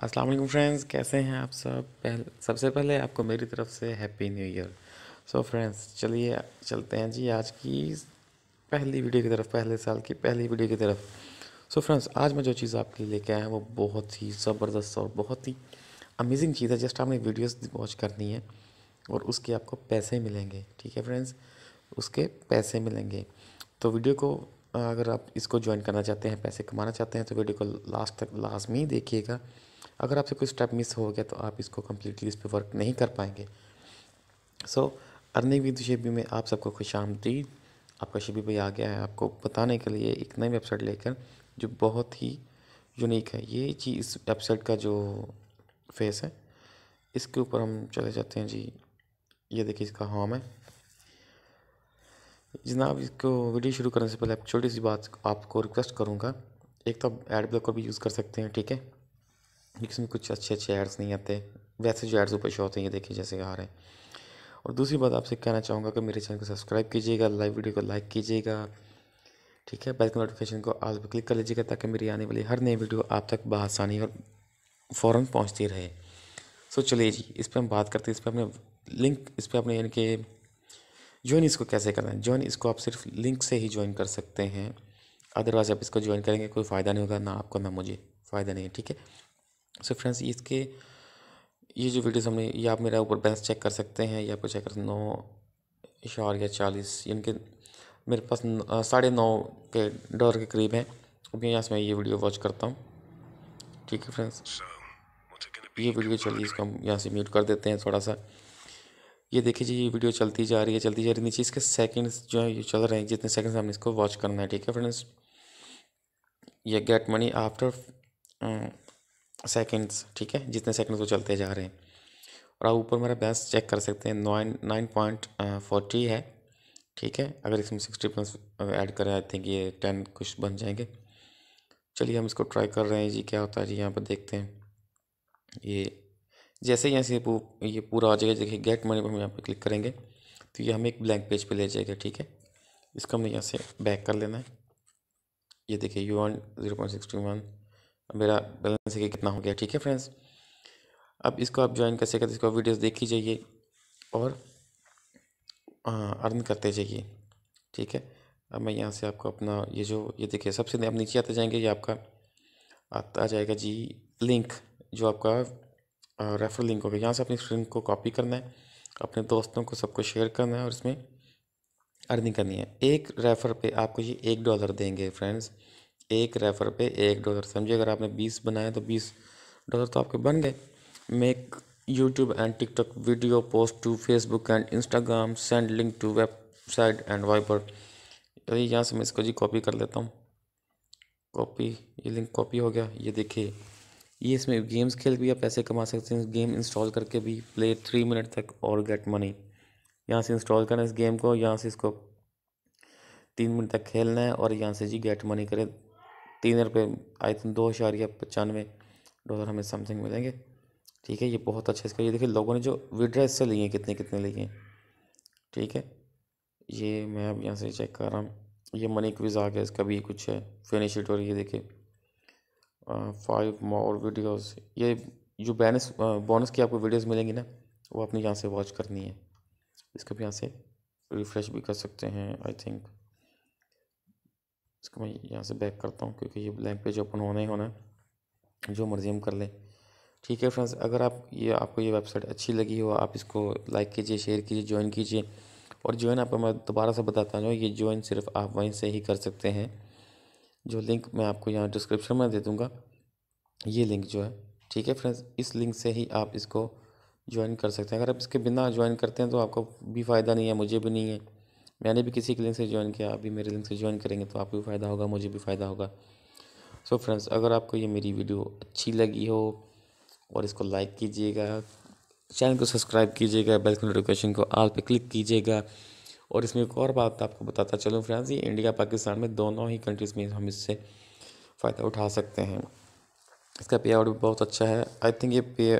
अस्सलाम वालेकुम फ्रेंड्स कैसे हैं आप सब पहले सबसे पहले आपको मेरी तरफ से happy new year so friends चलिए चलते हैं जी आज की पहली वीडियो की तरफ पहले साल की पहली वीडियो की तरफ सो so फ्रेंड्स आज मैं जो चीज़ आपके लिए लेके आया हूँ वो बहुत ही ज़बरदस्त और बहुत ही अमेजिंग चीज़ है जस्ट आपने वीडियोस वॉच करनी है और उसके आपको पैसे मिलेंगे ठीक है फ्रेंड्स उसके पैसे मिलेंगे तो वीडियो को अगर आप इसको ज्वाइन करना चाहते हैं पैसे कमाना चाहते हैं तो वीडियो को लास्ट तक लाजमी देखिएगा अगर आपसे कोई स्टेप मिस हो गया तो आप इसको कम्प्लीटली इस पर वर्क नहीं कर पाएंगे सो अर्निंग विद शेबी में आप सबको खुश आमदीद आपका शेबी भाई आ गया है आपको बताने के लिए एक नई वेबसाइट लेकर जो बहुत ही यूनिक है ये चीज इस वेबसाइट का जो फेस है इसके ऊपर हम चले जाते हैं जी ये देखिए इसका हॉम है जनाब इसको वीडियो शुरू करने से पहले छोटी सी बात आपको रिक्वेस्ट करूँगा एक तो आप एड ब्लॉकर भी यूज़ कर सकते हैं ठीक है इसमें कुछ अच्छे अच्छे एड्स नहीं आते वैसे जो एड्स ऊपर शो होते हैं ये देखिए जैसे आ रहे हैं और दूसरी बात आपसे कहना चाहूँगा कि मेरे चैनल को सब्सक्राइब कीजिएगा लाइव वीडियो को लाइक कीजिएगा ठीक है बेल के नोटिफिकेशन को आज भी क्लिक कर लीजिएगा ताकि मेरी आने वाली हर नई वीडियो आप तक बसानी और फ़ौर पहुँचती रहे सो चलिए जी इस पर हम बात करते हैं इस पर अपने लिंक इस पर अपने यानी कि ज्वाइन इसको कैसे करना है ज्वाइन इसको आप सिर्फ लिंक से ही ज्वाइन कर सकते हैं अदरवाइज़ आप इसको ज्वाइन करेंगे कोई फ़ायदा नहीं होगा ना आपको ना मुझे फ़ायदा नहीं है ठीक है सो फ्रेंड्स इसके ये जो वीडियोस हमने ये आप मेरा ऊपर बैलेंस चेक कर सकते हैं या आपको चेक कर नौ इशार या चालीस यानी कि मेरे पास साढ़े नौ के डॉलर के करीब हैं अभी यहाँ से मैं ये वीडियो वॉच करता हूँ ठीक है फ्रेंड्स ये वीडियो चलिए इसको हम यहाँ से म्यूट कर देते हैं थोड़ा सा ये देखिए जी ये वीडियो चलती जा रही है चलती जा रही है नीचे इसके सेकंड्स जो है ये चल रहे हैं जितने सेकंड्स हमने इसको वॉच करना है ठीक है फ्रेंड्स ये गेट मनी आफ्टर सेकेंड्स ठीक है जितने सेकेंड्स वो चलते जा रहे हैं और आप ऊपर मेरा बैलेंस चेक कर सकते हैं नाइन नाइन पॉइंट फोर्टी है ठीक है अगर इसमें सिक्सटी प्लस ऐड करें आई थिंक ये टेन कुछ बन जाएंगे चलिए हम इसको ट्राई कर रहे हैं जी क्या होता है जी यहाँ पर देखते हैं ये जैसे यहाँ से पू, ये पूरा आ जाएगा देखिए गेट मनी पर हम यहाँ पर क्लिक करेंगे तो ये हमें एक ब्लैंक पेज पर ले जाएगा ठीक है इसको हमें यहाँ से बैक कर लेना है ये देखिए U one zero point sixty one मेरा बैलेंस कि कितना हो गया ठीक है फ्रेंड्स अब इसको आप ज्वाइन कर करते इसको वीडियोस देखी जाइए और अर्न करते जाइए ठीक है अब मैं यहाँ से आपको अपना ये जो ये देखिए सबसे आप नीचे आते जाएंगे ये आपका आता जाएगा जी लिंक जो आपका रेफर लिंक होगा यहाँ से अपनी स्क्रीन को कॉपी करना है अपने दोस्तों को सबको शेयर करना है और इसमें अर्निंग करनी है एक रेफर पे आपको ये एक डॉलर देंगे फ्रेंड्स एक रेफर पे एक डॉलर समझिए अगर आपने बीस बनाया तो बीस डॉलर तो आपके बन गए make YouTube and TikTok video post to Facebook and Instagram send link to website and Viber अरे यहाँ से मैं इसको जी कॉपी कर लेता हूँ कॉपी ये लिंक कॉपी हो गया ये देखिए ये इसमें गेम्स खेल भी आप पैसे कमा सकते हैं गेम इंस्टॉल करके भी प्ले थ्री मिनट तक और गेट मनी यहाँ से इंस्टॉल करना इस गेम को यहाँ से इसको तीन मिनट तक खेलना है और यहाँ से जी गेट मनी करें तीन रुपये आई थिंक दो या पचानवे डॉलर हमें समथिंग मिलेंगे ठीक है ये बहुत अच्छा इसका ये देखिए लोगों ने जो विड्रा इससे लिए हैं कितने कितने लिए हैं ठीक है ये मैं अब यहाँ से चेक कर रहा हूँ ये मनी क्विज आ गया इसका भी कुछ है फिनिश इट और ये देखिए फाइव मोर वीडियोस ये जो बैनस बोनस की आपको वीडियोस मिलेंगी ना वो आपने यहाँ से वॉच करनी है इसको भी यहाँ से रिफ़्रेश भी कर सकते हैं आई थिंक इसको मैं यहाँ से बैक करता हूँ क्योंकि ये ब्लैंक पेज ओपन होना ही होना है जो मर्जी हम कर लें ठीक है फ्रेंड्स अगर आप ये आपको ये वेबसाइट अच्छी लगी हो आप इसको लाइक कीजिए शेयर कीजिए ज्वाइन कीजिए और ज्वाइन आपको मैं दोबारा से बताता हूँ ये ज्वाइन सिर्फ आप वहीं से ही कर सकते हैं जो लिंक मैं आपको यहाँ डिस्क्रिप्शन में दे दूँगा ये लिंक जो है ठीक है फ्रेंड्स इस लिंक से ही आप इसको ज्वाइन कर सकते हैं अगर आप इसके बिना ज्वाइन करते हैं तो आपको भी फ़ायदा नहीं है मुझे भी नहीं है मैंने भी किसी के लिंक से ज्वाइन किया आप भी मेरे लिंक से ज्वाइन करेंगे तो आपको भी फ़ायदा होगा मुझे भी फ़ायदा होगा सो so फ्रेंड्स अगर आपको ये मेरी वीडियो अच्छी लगी हो और इसको लाइक कीजिएगा चैनल को सब्सक्राइब कीजिएगा बेल के नोटिफिकेशन को आल पे क्लिक कीजिएगा और इसमें एक और बात आपको बताता चलूँ फ्रेंड्स ये इंडिया पाकिस्तान में दोनों ही कंट्रीज़ में हम इससे फ़ायदा उठा सकते हैं इसका पे आउट भी बहुत अच्छा है आई थिंक ये पे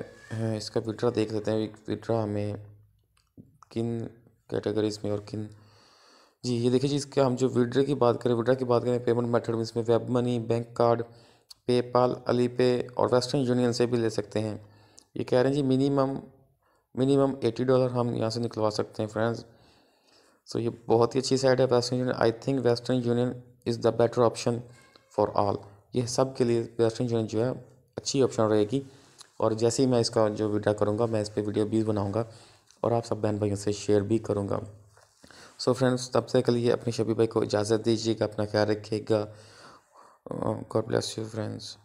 इसका विड्रा देख लेते हैं विड्रा हमें किन कैटेगरीज़ में और किन जी ये देखिए जी इसका हम जो विड्रा की बात करें विड्रा की बात करें पेमेंट मेथड में इसमें web money bank card PayPal Alipay और वेस्टर्न यूनियन से भी ले सकते हैं ये कह रहे हैं जी मिनिमम मिनिमम एटी डॉलर हम यहाँ से निकलवा सकते हैं फ्रेंड्स सो ये बहुत ही अच्छी साइड है Western Union I think Western Union is the better option for all ये सब के लिए वेस्टर्न यूनियन जो है अच्छी ऑप्शन रहेगी और जैसे ही मैं इसका जो विड्रा करूँगा मैं इस पर वीडियो भी बनाऊँगा और आप सब बहन भाइयों से शेयर भी करूँगा सो फ्रेंड्स तब तक के लिए अपनी शबी भाई को इजाज़त दीजिएगा अपना ख्याल रखिएगा गॉड ब्लेस यू फ्रेंड्स